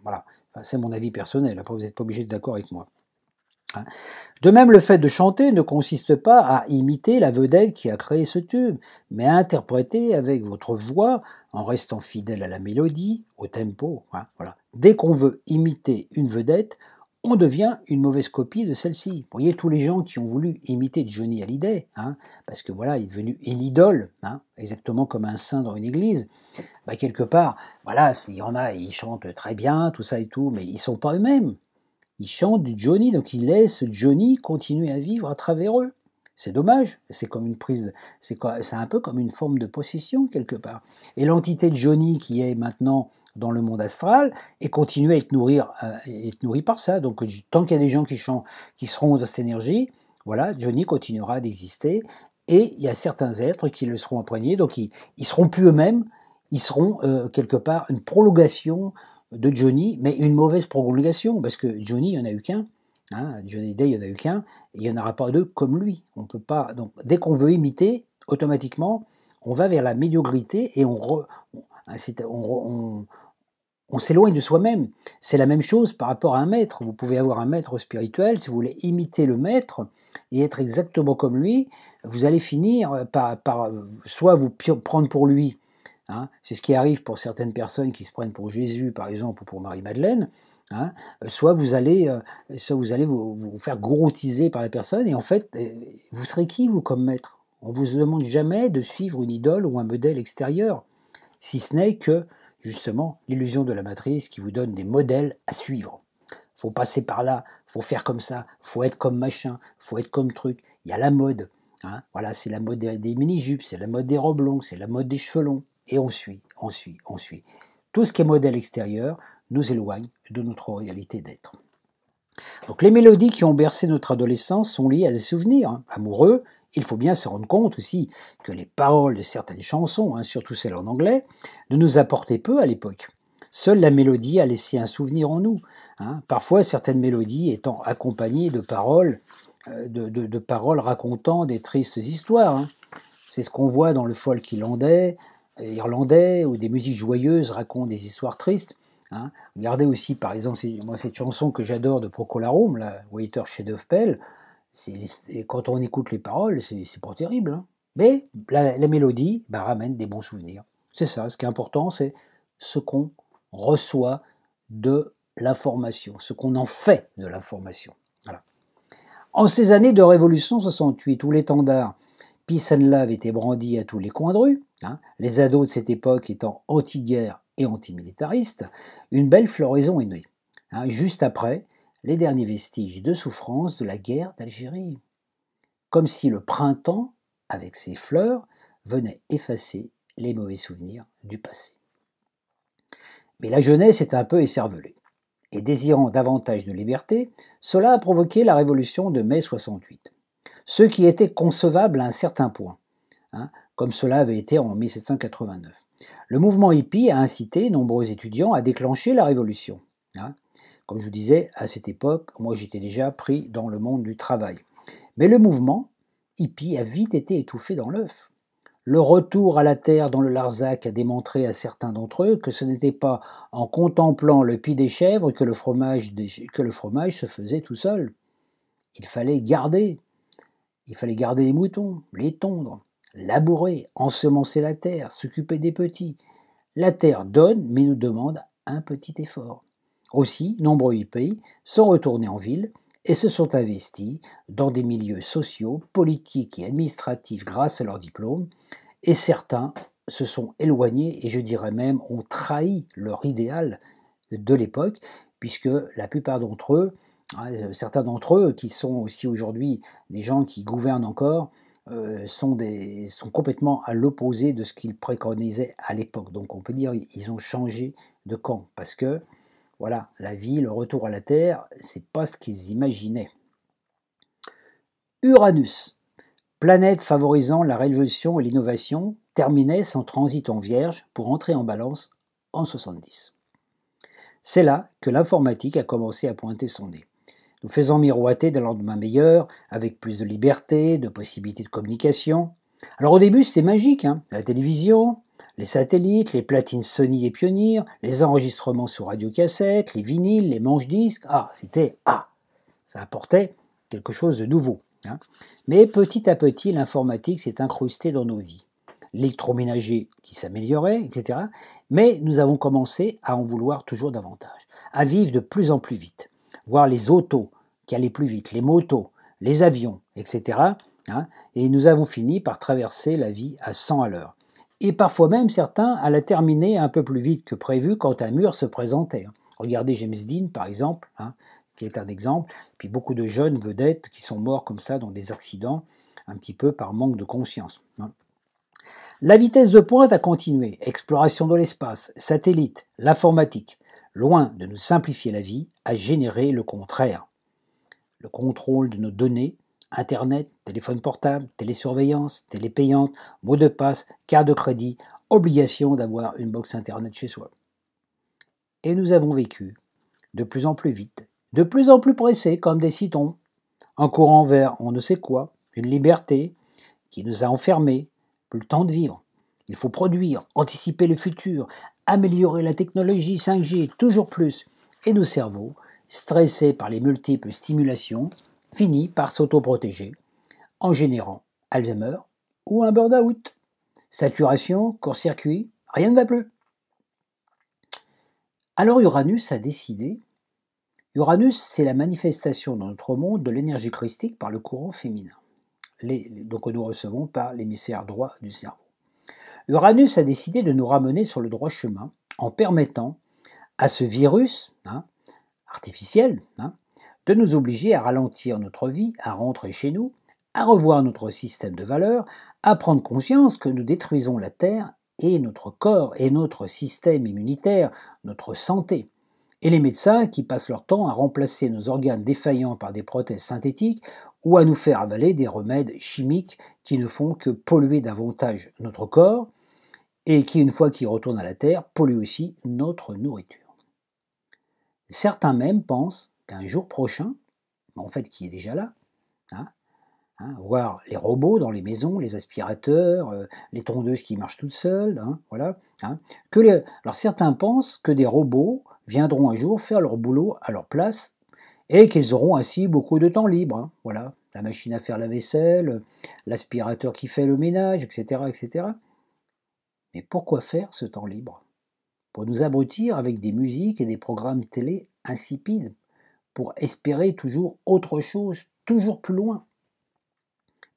voilà, C'est mon avis personnel. Après, vous n'êtes pas obligé d'être d'accord avec moi. De même, le fait de chanter ne consiste pas à imiter la vedette qui a créé ce tube, mais à interpréter avec votre voix en restant fidèle à la mélodie, au tempo. Hein, voilà. Dès qu'on veut imiter une vedette, on devient une mauvaise copie de celle-ci. Vous voyez, tous les gens qui ont voulu imiter Johnny Hallyday, hein, parce que voilà, il est devenu une idole, hein, exactement comme un saint dans une église, bah, quelque part, voilà, s'il y en a, ils chantent très bien, tout ça et tout, mais ils sont pas eux-mêmes. Ils chantent du Johnny, donc ils laissent Johnny continuer à vivre à travers eux. C'est dommage, c'est comme une prise, c'est un peu comme une forme de possession quelque part. Et l'entité de Johnny qui est maintenant dans le monde astral et continue à euh, être, nourrie par ça. Donc tant qu'il y a des gens qui, chantent, qui seront dans cette énergie, voilà, Johnny continuera d'exister et il y a certains êtres qui le seront imprégnés, donc ils, ne seront plus eux-mêmes, ils seront euh, quelque part une prolongation de Johnny, mais une mauvaise prolongation, parce que Johnny, il n'y en a eu qu'un. Hein, Johnny Day, il n'y en a eu qu'un, il n'y en aura pas deux comme lui. On peut pas. Donc, dès qu'on veut imiter, automatiquement, on va vers la médiocrité et on, on, s'éloigne de soi-même. C'est la même chose par rapport à un maître. Vous pouvez avoir un maître spirituel, si vous voulez imiter le maître et être exactement comme lui, vous allez finir euh, par, par soit vous prendre pour lui Hein. c'est ce qui arrive pour certaines personnes qui se prennent pour Jésus, par exemple, ou pour Marie-Madeleine. Hein. Euh, euh, soit vous allez, vous, allez vous, faire groutiser par la personne, et en fait, euh, vous serez qui, vous, comme maître On ne vous demande jamais de suivre une idole ou un modèle extérieur, si ce n'est que, justement, l'illusion de la matrice qui vous donne des modèles à suivre. Faut passer par là, faut faire comme ça, faut être comme machin, faut être comme truc. Il y a la mode. Hein. voilà, c'est la mode des mini-jupes, c'est la mode des robes longues, c'est la mode des cheveux longs. Et on suit, on suit, on suit. Tout ce qui est modèle extérieur nous éloigne de notre réalité d'être. Donc les mélodies qui ont bercé notre adolescence sont liées à des souvenirs hein. amoureux. Il faut bien se rendre compte aussi que les paroles de certaines chansons, hein, surtout celles en anglais, ne nous apportaient peu à l'époque. Seule la mélodie a laissé un souvenir en nous. Hein. Parfois, certaines mélodies étant accompagnées de paroles, euh, de, de, paroles racontant des tristes histoires. C'est ce qu'on voit dans le folk irlandais, euh, irlandais ou des musiques joyeuses racontent des histoires tristes. Hein. Regardez aussi, par exemple, moi, cette chanson que j'adore de Procolarum, la Waiter chez Dove quand on écoute les paroles, c'est pas terrible. Hein. Mais la, mélodie bah, ramène des bons souvenirs. C'est ça, ce qui est important, c'est ce qu'on reçoit de l'information, ce qu'on en fait de l'information. En ces années de Révolution 68, où l'étendard Peace and Love était brandi à tous les coins de rue, Hein, les ados de cette époque étant anti-guerre et anti-militaristes, une belle floraison est née. Hein, juste après, les derniers vestiges de souffrance de la guerre d'Algérie. Comme si le printemps, avec ses fleurs, venait effacer les mauvais souvenirs du passé. Mais la jeunesse est un peu écervelée, et désirant davantage de liberté, cela a provoqué la révolution de mai 68. Ce qui était concevable à un certain point. Hein, comme cela avait été en 1789. Le mouvement hippie a incité nombreux étudiants à déclencher la révolution. Hein. comme je vous disais, à cette époque, moi j'étais déjà pris dans le monde du travail. Mais le mouvement hippie a vite été étouffé dans l'œuf. Le retour à la terre dans le Larzac a démontré à certains d'entre eux que ce n'était pas en contemplant le pied des chèvres que le, fromage que le fromage se faisait tout seul. Il fallait garder. Il fallait garder les moutons, les tondre labourer, ensemencer la terre, s'occuper des petits. La terre donne, mais nous demande un petit effort. Aussi, nombreux pays sont retournés en ville et se sont investis dans des milieux sociaux, politiques et administratifs grâce à leur diplôme, et certains se sont éloignés et je dirais même ont trahi leur idéal de l'époque, puisque la plupart d'entre eux, euh, certains d'entre eux qui sont aussi aujourd'hui des gens qui gouvernent encore, euh, sont, des, sont complètement à l'opposé de ce qu'ils préconisaient à l'époque. Donc on peut dire qu'ils ont changé de camp parce que voilà, la vie, le retour à la Terre, c'est pas ce qu'ils imaginaient. Uranus, planète favorisant la révolution et l'innovation, terminait son transit en vierge pour entrer en balance en 70. C'est là que l'informatique a commencé à pointer son nez nous faisons miroiter d'un lendemain meilleur, avec plus de liberté, de possibilités de communication. Alors au début, c'était magique, hein. la télévision, les satellites, les platines Sony et Pioneer, les enregistrements sur radiocassette, les vinyles, les manches-disques, ah, c'était ah, ça apportait quelque chose de nouveau. Hein. Mais petit à petit, l'informatique s'est incrustée dans nos vies. L'électroménager qui s'améliorait, etc. Mais nous avons commencé à en vouloir toujours davantage, à vivre de plus en plus vite voir les autos qui allaient plus vite, les motos, les avions, etc. Hein, et nous avons fini par traverser la vie à 100 à l'heure. Et parfois même certains à la terminer un peu plus vite que prévu quand un mur se présentait. Hein. Regardez James Dean par exemple, hein, qui est un exemple, puis beaucoup de jeunes vedettes qui sont morts comme ça dans des accidents, un petit peu par manque de conscience. La vitesse de pointe a continué, exploration de l'espace, satellites, l'informatique loin de nous simplifier la vie, a généré le contraire. Le contrôle de nos données, Internet, téléphone portable, télésurveillance, télépayante, mots de passe, carte de crédit, obligation d'avoir une box Internet chez soi. Et nous avons vécu de plus en plus vite, de plus en plus pressés comme des citons, en courant vers on ne sait quoi, une liberté qui nous a enfermés, plus le temps de vivre. Il faut produire, anticiper le futur, améliorer la technologie 5G toujours plus, et nos cerveaux, stressés par les multiples stimulations, finissent par s'autoprotéger, en générant Alzheimer ou un burn-out. Saturation, court-circuit, rien ne va plus. Alors Uranus a décidé. Uranus, c'est la manifestation dans notre monde de l'énergie christique par le courant féminin. Les, donc nous recevons par l'hémisphère droit du cerveau. Uranus a décidé de nous ramener sur le droit chemin en permettant à ce virus hein, artificiel hein, de nous obliger à ralentir notre vie, à rentrer chez nous, à revoir notre système de valeur, à prendre conscience que nous détruisons la Terre et notre corps et notre système immunitaire, notre santé. Et les médecins qui passent leur temps à remplacer nos organes défaillants par des prothèses synthétiques ou à nous faire avaler des remèdes chimiques qui ne font que polluer davantage notre corps, et qui, une fois qu'il retourne à la Terre, pollue aussi notre nourriture. Certains même pensent qu'un jour prochain, en fait qui est déjà là, hein, hein voir les robots dans les maisons, les aspirateurs, euh, les tondeuses qui marchent toutes seules, hein, voilà, hein, que alors certains pensent que des robots viendront un jour faire leur boulot à leur place et qu'ils auront ainsi beaucoup de temps libre, voilà, la machine à faire la vaisselle, l'aspirateur qui fait le ménage, etc., etc. Mais pourquoi faire ce temps libre Pour nous abrutir avec des musiques et des programmes télé insipides, pour espérer toujours autre chose, toujours plus loin.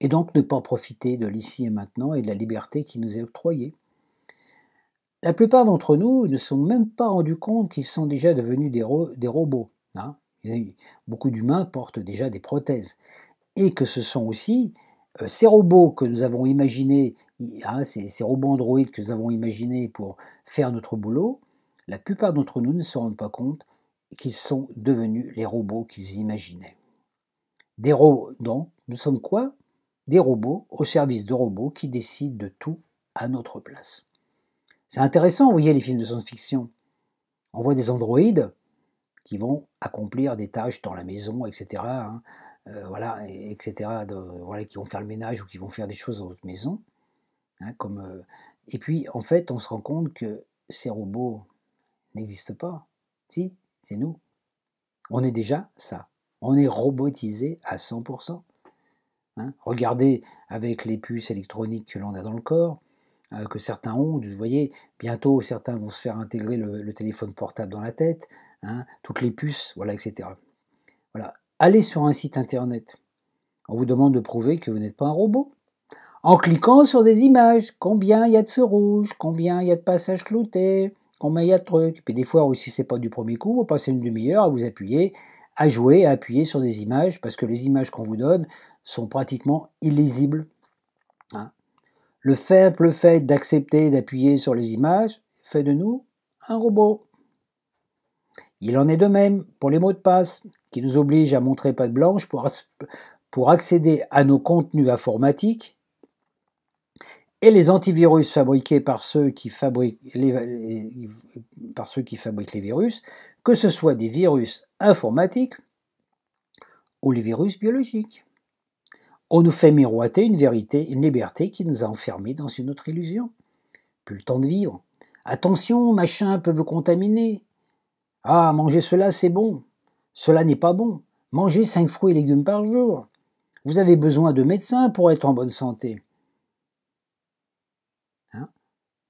Et donc ne pas profiter de l'ici et maintenant et de la liberté qui nous est octroyée. La plupart d'entre nous ne sont même pas rendus compte qu'ils sont déjà devenus des, robots. Hein. Beaucoup d'humains portent déjà des prothèses. Et que ce sont aussi euh, ces robots que nous avons imaginés, hein, ces, robots androïdes que nous avons imaginés pour faire notre boulot, la plupart d'entre nous ne se rendent pas compte qu'ils sont devenus les robots qu'ils imaginaient. Des robots, donc, nous sommes quoi Des robots au service de robots qui décident de tout à notre place. C'est intéressant, vous voyez les films de science-fiction. On voit des androïdes qui vont accomplir des tâches dans la maison, etc. Euh, voilà, etc., voilà, qui vont faire le ménage ou qui vont faire des choses dans votre maison. Hein, comme, euh, et puis, en fait, on se rend compte que ces robots n'existent pas. Si, c'est nous. On est déjà ça. On est robotisé à 100%. Hein. Regardez avec les puces électroniques que l'on a dans le corps, euh, que certains ont. Vous voyez, bientôt, certains vont se faire intégrer le, téléphone portable dans la tête, hein, toutes les puces, voilà, etc. Voilà, allez sur un site internet. On vous demande de prouver que vous n'êtes pas un robot. En cliquant sur des images, combien il y a de feux rouges, combien il y a de passages cloutés, combien il y a de trucs. Puis des fois aussi, c'est pas du premier coup, vous passez une demi-heure à vous appuyer, à jouer, à appuyer sur des images, parce que les images qu'on vous donne sont pratiquement illisibles. Hein. le simple fait d'accepter d'appuyer sur les images fait de nous un robot. Il en est de même pour les mots de passe, qui nous obligent à montrer patte blanche pour, accéder à nos contenus informatiques, et les antivirus fabriqués par ceux qui fabriquent les, par ceux qui fabriquent les virus, que ce soit des virus informatiques ou les virus biologiques. On nous fait miroiter une vérité, une liberté qui nous a enfermés dans une autre illusion. Plus le temps de vivre. Attention, machin peut vous contaminer. Ah, manger cela, c'est bon. Cela n'est pas bon. Mangez cinq fruits et légumes par jour. Vous avez besoin de médecins pour être en bonne santé. Hein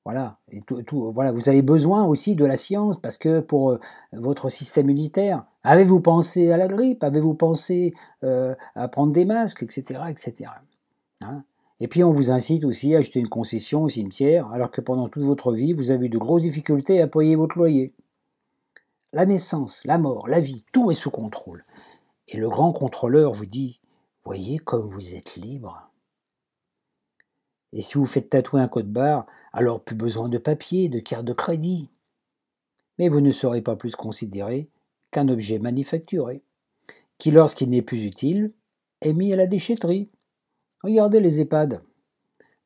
voilà, et voilà, vous avez besoin aussi de la science parce que pour euh, votre système immunitaire, avez-vous pensé à la grippe Avez-vous pensé euh, à prendre des masques, etc., etc. Hein et puis on vous incite aussi à acheter une concession au cimetière alors que pendant toute votre vie, vous avez eu de grosses difficultés à payer votre loyer. La naissance, la mort, la vie, tout est sous contrôle. Et le grand contrôleur vous dit, voyez comme vous êtes libre. Et si vous faites tatouer un code barre, alors plus besoin de papier, de carte de crédit. Mais vous ne serez pas plus considéré qu'un objet manufacturé, qui lorsqu'il n'est plus utile, est mis à la déchetterie. Regardez les EHPAD.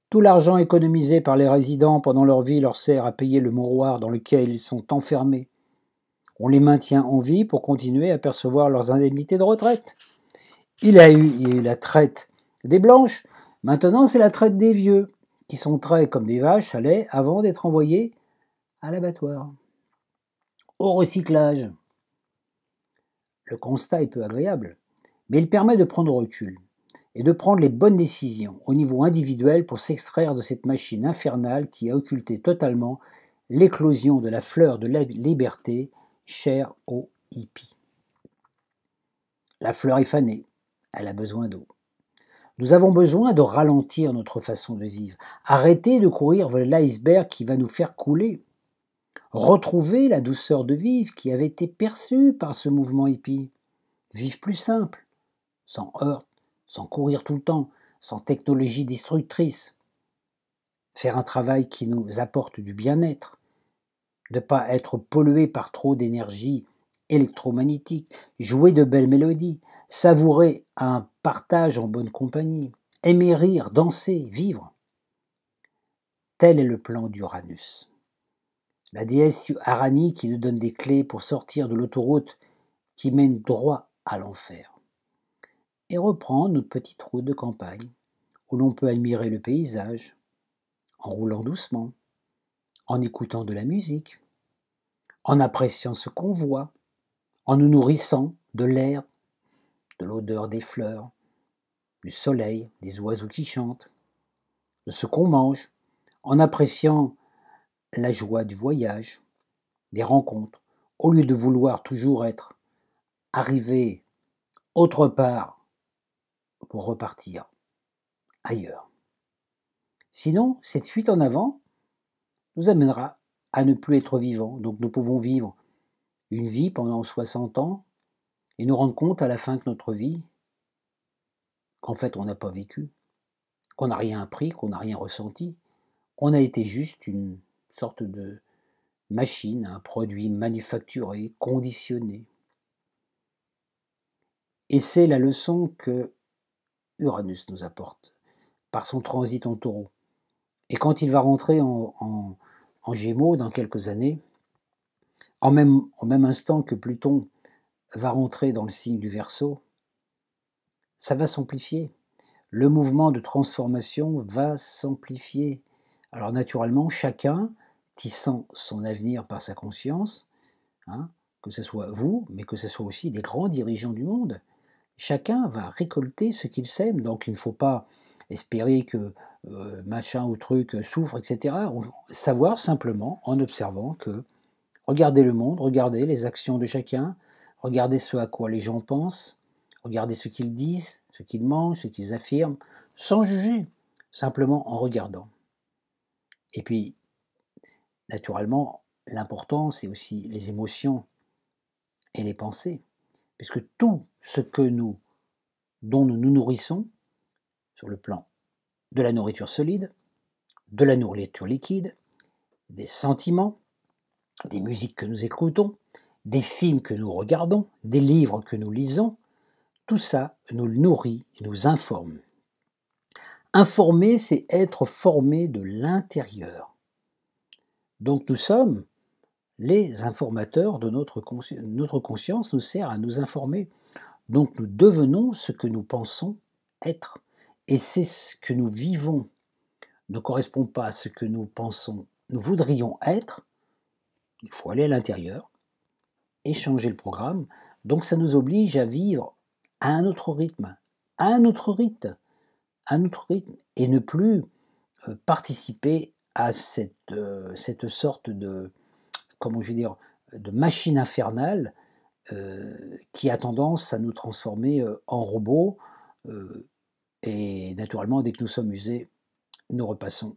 Tout l'argent économisé par les résidents pendant leur vie leur sert à payer le mouroir dans lequel ils sont enfermés, on les maintient en vie pour continuer à percevoir leurs indemnités de retraite. Il, a eu, y a la traite des blanches, maintenant c'est la traite des vieux, qui sont traits comme des vaches à lait avant d'être envoyés à l'abattoir. Au recyclage. Le constat est peu agréable, mais il permet de prendre recul et de prendre les bonnes décisions au niveau individuel pour s'extraire de cette machine infernale qui a occulté totalement l'éclosion de la fleur de la liberté Cher aux hippies. La fleur est fanée, elle a besoin d'eau. Nous avons besoin de ralentir notre façon de vivre, arrêter de courir vers l'iceberg qui va nous faire couler, retrouver la douceur de vivre qui avait été perçue par ce mouvement hippie, vivre plus simple, sans heurts, sans courir tout le temps, sans technologie destructrice, faire un travail qui nous apporte du bien-être, ne pas être pollué par trop d'énergie électromagnétique, jouer de belles mélodies, savourer un partage en bonne compagnie, aimer rire, danser, vivre. Tel est le plan d'Uranus. La déesse Arani qui nous donne des clés pour sortir de l'autoroute qui mène droit à l'enfer. Et reprend notre petite route de campagne où l'on peut admirer le paysage en roulant doucement en écoutant de la musique, en appréciant ce qu'on voit, en nous nourrissant de l'air, de l'odeur des fleurs, du soleil, des oiseaux qui chantent, de ce qu'on mange, en appréciant la joie du voyage, des rencontres, au lieu de vouloir toujours être arrivé autre part pour repartir ailleurs. Sinon, cette fuite en avant, nous amènera à ne plus être vivant. Donc nous pouvons vivre une vie pendant 60 ans et nous rendre compte à la fin de notre vie qu'en fait on n'a pas vécu, qu'on n'a rien appris, qu'on n'a rien ressenti, On a été juste une sorte de machine, un produit manufacturé, conditionné. Et c'est la leçon que Uranus nous apporte par son transit en taureau. Et quand il va rentrer en, en Gémeaux dans quelques années, en même, même instant que Pluton va rentrer dans le signe du Verseau, ça va s'amplifier. Le mouvement de transformation va s'amplifier. Alors naturellement, chacun, tissant son avenir par sa conscience, hein, que ce soit vous, mais que ce soit aussi des grands dirigeants du monde, chacun va récolter ce qu'il sème. Donc il ne faut pas espérer que euh, machin ou truc euh, souffre, etc. Savoir simplement en observant que regardez le monde, regarder les actions de chacun, regarder ce à quoi les gens pensent, regardez ce qu'ils disent, ce qu'ils mangent, ce qu'ils affirment, sans juger, simplement en regardant. Et puis, naturellement, l'important, c'est aussi les émotions et les pensées, puisque tout ce que nous, dont nous nous nourrissons, sur le plan de la nourriture solide, de la nourriture liquide, des sentiments, des musiques que nous écoutons, des films que nous regardons, des livres que nous lisons, tout ça nous nourrit, nous informe. Informer, c'est être formé de l'intérieur. Donc nous sommes les informateurs de notre, conscience, notre conscience, nous sert à nous informer. Donc nous devenons ce que nous pensons être. Et c'est ce que nous vivons ne correspond pas à ce que nous pensons, nous voudrions être, il faut aller à l'intérieur et changer le programme. Donc ça nous oblige à vivre à un autre rythme, à un autre rythme, à un autre rythme, et ne plus euh, participer à cette, euh, cette sorte de, comment je dire, de machine infernale euh, qui a tendance à nous transformer en robots. Et naturellement, dès que nous sommes usés, nous repassons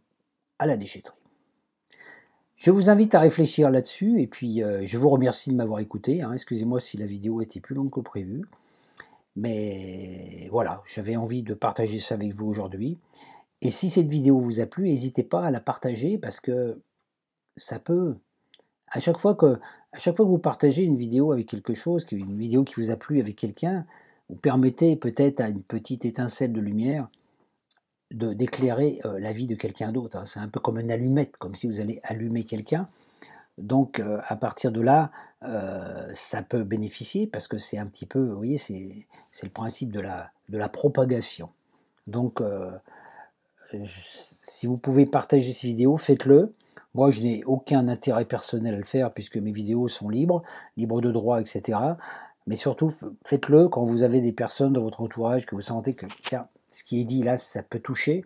à la déchetterie. Je vous invite à réfléchir là-dessus et puis euh, je vous remercie de m'avoir écouté. Hein. Excusez-moi si la vidéo était plus longue que prévu. Mais voilà, j'avais envie de partager ça avec vous aujourd'hui. Et si cette vidéo vous a plu, n'hésitez pas à la partager parce que ça peut. À chaque fois que, à chaque fois que vous partagez une vidéo avec quelque chose, une vidéo qui vous a plu avec quelqu'un, ou peut-être à une petite étincelle de lumière de, d'éclairer euh, la vie de quelqu'un d'autre. Hein. C'est un peu comme une allumette, comme si vous allez allumer quelqu'un. Donc euh, à partir de là, euh, ça peut bénéficier parce que c'est un petit peu, vous voyez, c'est, le principe de la, de la propagation. Donc si vous pouvez partager ces vidéos, faites-le. Moi, je n'ai aucun intérêt personnel à le faire puisque mes vidéos sont libres, libres de droit, etc. Mais surtout, faites-le quand vous avez des personnes dans votre entourage que vous sentez que, tiens, ce qui est dit là, ça peut toucher.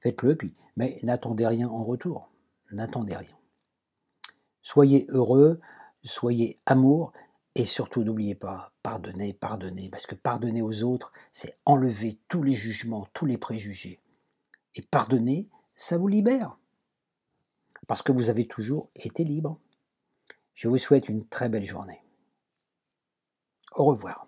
Faites-le, puis. Mais n'attendez rien en retour. N'attendez rien. Soyez heureux, soyez amour, et surtout, n'oubliez pas, pardonnez, pardonnez, parce que pardonner aux autres, c'est enlever tous les jugements, tous les préjugés. Et pardonner, ça vous libère, parce que vous avez toujours été libre. Je vous souhaite une très belle journée. Au revoir.